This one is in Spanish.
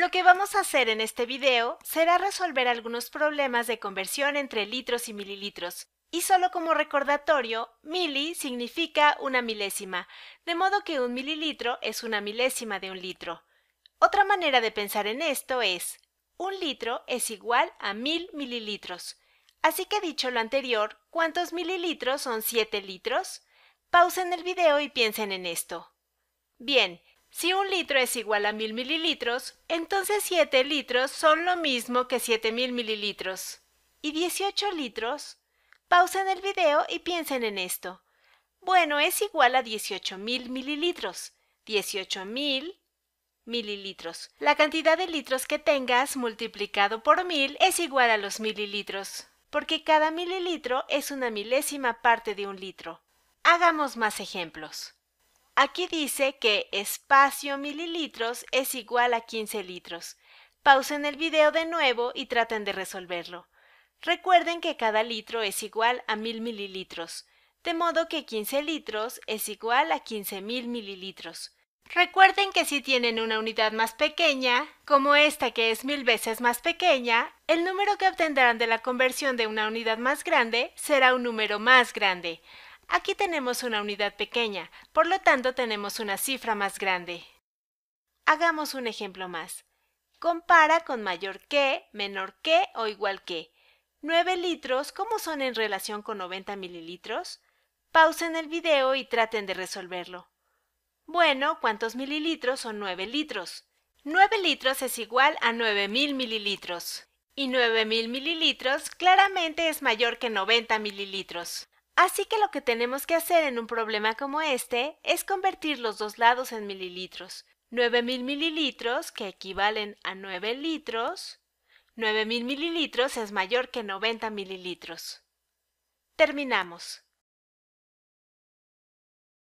Lo que vamos a hacer en este video será resolver algunos problemas de conversión entre litros y mililitros. Y solo como recordatorio, mili significa una milésima, de modo que un mililitro es una milésima de un litro. Otra manera de pensar en esto es, un litro es igual a mil mililitros. Así que dicho lo anterior, ¿cuántos mililitros son 7 litros? Pausen el video y piensen en esto. Bien, si un litro es igual a mil mililitros, entonces 7 litros son lo mismo que mil mililitros. ¿Y 18 litros? Pausen el video y piensen en esto. Bueno, es igual a mil mililitros. mil mililitros. La cantidad de litros que tengas multiplicado por mil es igual a los mililitros, porque cada mililitro es una milésima parte de un litro. Hagamos más ejemplos. Aquí dice que espacio mililitros es igual a 15 litros. Pausen el video de nuevo y traten de resolverlo. Recuerden que cada litro es igual a 1000 mililitros, de modo que 15 litros es igual a 15.000 mililitros. Recuerden que si tienen una unidad más pequeña, como esta que es mil veces más pequeña, el número que obtendrán de la conversión de una unidad más grande será un número más grande. Aquí tenemos una unidad pequeña, por lo tanto tenemos una cifra más grande. Hagamos un ejemplo más. Compara con mayor que, menor que o igual que. 9 litros, ¿cómo son en relación con 90 mililitros? Pausen el video y traten de resolverlo. Bueno, ¿cuántos mililitros son 9 litros? 9 litros es igual a 9000 mililitros. Y 9000 mililitros claramente es mayor que 90 mililitros. Así que lo que tenemos que hacer en un problema como este es convertir los dos lados en mililitros. 9000 mililitros, que equivalen a 9 litros. 9000 mililitros es mayor que 90 mililitros. Terminamos.